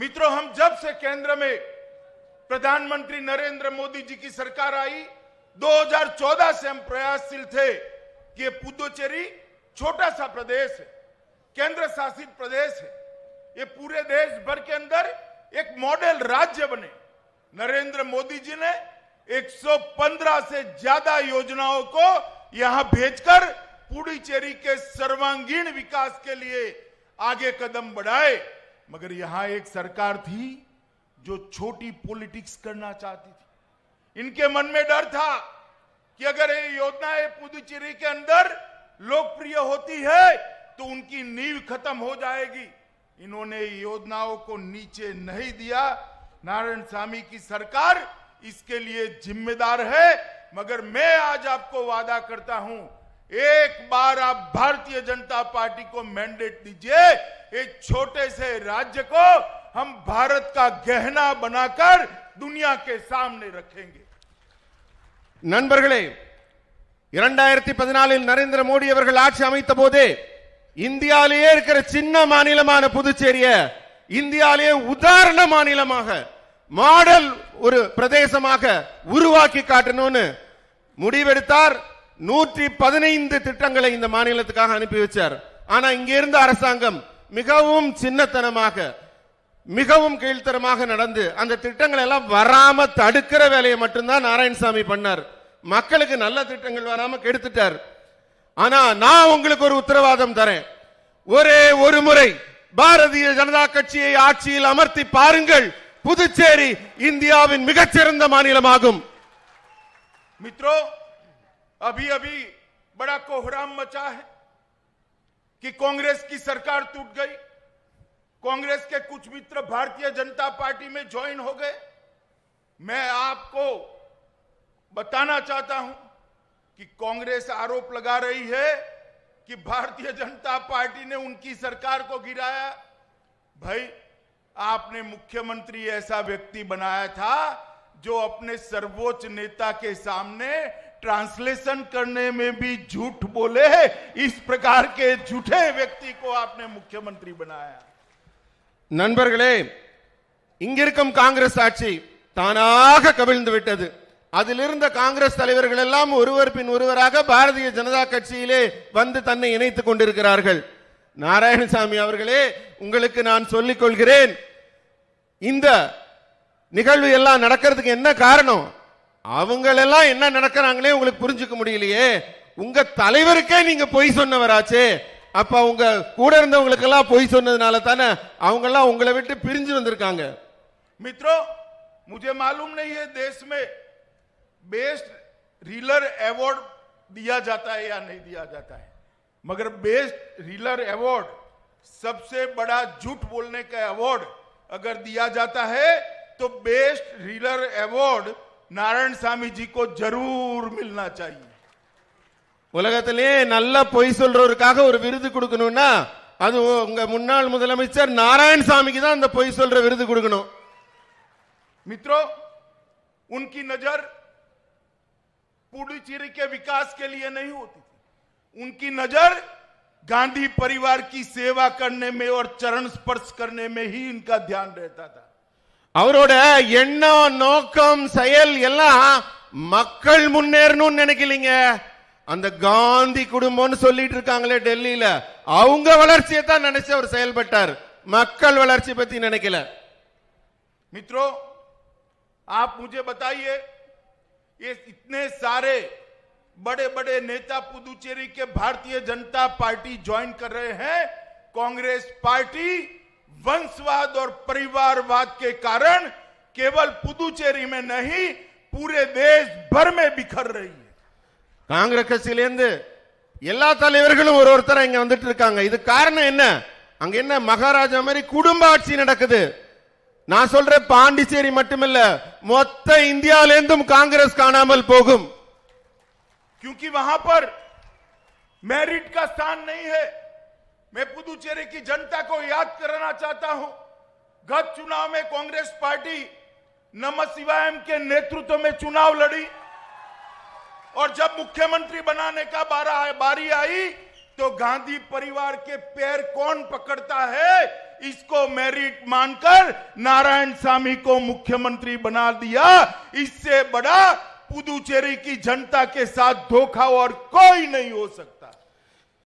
मित्रों हम जब से केंद्र में प्रधानमंत्री नरेंद्र मोदी जी की सरकार आई 2014 से हम प्रयासशील थे कि ये पुदुचेरी छोटा सा प्रदेश है केंद्र शासित प्रदेश है ये पूरे देश भर के अंदर एक मॉडल राज्य बने नरेंद्र मोदी जी ने 115 से ज्यादा योजनाओं को यहां भेजकर पुडुचेरी के सर्वांगीण विकास के लिए आगे कदम बढ़ाए मगर यहां एक सरकार थी जो छोटी पॉलिटिक्स करना चाहती थी इनके मन में डर था कि अगर ये योजनाएं पुदुचेरी के अंदर लोकप्रिय होती है तो उनकी नींव खत्म हो जाएगी इन्होंने योजनाओं को नीचे नहीं दिया नारायण स्वामी की सरकार इसके लिए जिम्मेदार है मगर मैं आज आपको वादा करता हूं एक बार आप भारतीय जनता पार्टी को मैंडेट दीजिए इस छोटे से राज्य को हम भारत का गहना बनाकर दुनिया के सामने रखेंगे ननबர்களே 2014 இல் नरेंद्र मोदी அவர்கள் ஆட்சி அமைத்தபோதே இந்தியாலேயே இருக்கிற சின்னமான இளமான புதுச்சேரிய இந்தியாலேயே உதாரணமான இளமாக மாடல் ஒரு பிரதேசமாக உருவாக்கி காட்டணும்னு முடிவெடுத்தார் நூற்றி பதினைந்து திட்டங்களை இந்த மாநிலத்துக்காக அனுப்பி வச்சார் ஆனா இங்க இருந்த அரசாங்கம் மிகவும் சின்னத்தனமாக மிகவும் கீழ்த்தரமாக நடந்து அந்த திட்டங்கள் எல்லாம் வராம தடுக்கிற வேலையை மட்டும்தான் நாராயணசாமி பண்ணார் மக்களுக்கு நல்ல திட்டங்கள் வராம கெடுத்துட்டார் ஆனா நான் உங்களுக்கு ஒரு உத்தரவாதம் தரேன் ஒரே ஒரு முறை பாரதிய ஜனதா கட்சியை ஆட்சியில் அமர்த்தி பாருங்கள் புதுச்சேரி இந்தியாவின் மிகச்சிறந்த மாநிலமாகும் மித்ரோ अभी अभी बड़ा कोहराम मचा है कि कांग्रेस की सरकार टूट गई कांग्रेस के कुछ मित्र भारतीय जनता पार्टी में ज्वाइन हो गए मैं आपको बताना चाहता हूं कि कांग्रेस आरोप लगा रही है कि भारतीय जनता पार्टी ने उनकी सरकार को गिराया भाई आपने मुख्यमंत्री ऐसा व्यक्ति बनाया था जो अपने सर्वोच्च नेता के सामने ट्रांसलेशन करने में भी झूठ बोले इस प्रकार के झूठे व्यक्ति को आपने मुख्यमंत्री बनाया நண்பர்களே இங்கிருக்கும் காங்கிரஸ் ஆட்சி தானாக கவிழ்ந்து விட்டது அதிலிருந்த காங்கிரஸ் தலைவர்கள் எல்லாம் ஒருவர் பின் ஒருவராக பாரதிய ஜனதா கட்சியிலே வந்து தன்னை இணைத்துக் கொண்டிருக்கிறார்கள் நாராயணசாமி அவர்களே உங்களுக்கு நான் சொல்லிக் கொள்கிறேன் இந்த நிகழ்வு எல்லாம் நடக்கிறதுக்கு என்ன காரணம் அவங்க எல்லாம் என்ன நடக்கறாங்களோ உங்களுக்கு புரிஞ்சுக்க முடியலையே உங்க தலைவர்க்கே நீங்க போய் சொன்னவராச்சே அப்ப அவங்க கூட இருந்தவங்களுக்கெல்லாம் போய் சொன்னதனால தான அவங்க எல்லாம் உங்களை விட்டு பிரிஞ்சு வந்திருக்காங்க મિતரோ मुझे मालूम नहीं है देश में बेस्ट रीलर अवार्ड दिया जाता है या नहीं दिया जाता है मगर बेस्ट रीलर अवार्ड सबसे बड़ा झूठ बोलने के अवार्ड अगर दिया जाता है तो best reeler award Narayana Swamiji కో జరూర్ మిల్నా చాయి உலகத்திலே நல்லா பொய் சொல்றவருக்காக ஒரு விருது கொடுக்கணும்னா அது உங்க முன்னாள் முதலமைச்சர் நாராயணசாமிக்கு தான் அந்த பொய் சொல்ற விருது கொடுக்கணும் मित्रों उनकी नजर पुडुचेरी के विकास के लिए नहीं होती थी उनकी नजर गांधी परिवार की सेवा करने में और चरण स्पर्श करने में ही इनका ध्यान रहता था அவரோட என்ன நோக்கம் செயல் எல்லாம் மக்கள் முன்னேர்னு நினைக்கலங்க அந்த காந்தி குடும்பம்னு சொல்லிட்டு இருக்காங்களே டெல்லில அவங்க வளர்ச்சி தான் நினைச்சு ஒரு செயல்பட்டார் மக்கள் வளர்ச்சி பத்தி நினைக்கல મિતரோ आप मुझे बताइए ये इतने सारे बड़े-बड़े नेता पुदुचेरी के भारतीय जनता पार्टी जॉइन कर रहे हैं कांग्रेस पार्टी वंशवाद और परिवारवाद के कारण केवल पुदुचेरी में नहीं पूरे देश भर में बिखर रही है காங்கிரஸ் கட்சியிலேருந்து எல்லா தலைவர்களும் ஒரு ஒருத்தர் இங்க வந்துட்டு இருக்காங்க இது காரணம் என்ன அங்க என்ன மகாராஜா மாதிரி குடும்ப ஆட்சி நடக்குது நான் சொல்ற பாண்டிச்சேரி மட்டுமில்ல மொத்த இந்தியாவிலேருந்தும் காங்கிரஸ் காணாமல் போகும் क्योंकि वहां पर मेरिट का स्थान नहीं है मैं पुदुचेरी की जनता को याद कराना चाहता हूं गत चुनाव में कांग्रेस पार्टी नम शिवायम के नेतृत्व में चुनाव लड़ी और जब मुख्यमंत्री बनाने का बारा बारी आई तो गांधी परिवार के पैर कौन पकड़ता है इसको मेरिट मानकर नारायण स्वामी को मुख्यमंत्री बना दिया इससे बड़ा पुदुचेरी की जनता के साथ धोखा और कोई नहीं हो सकता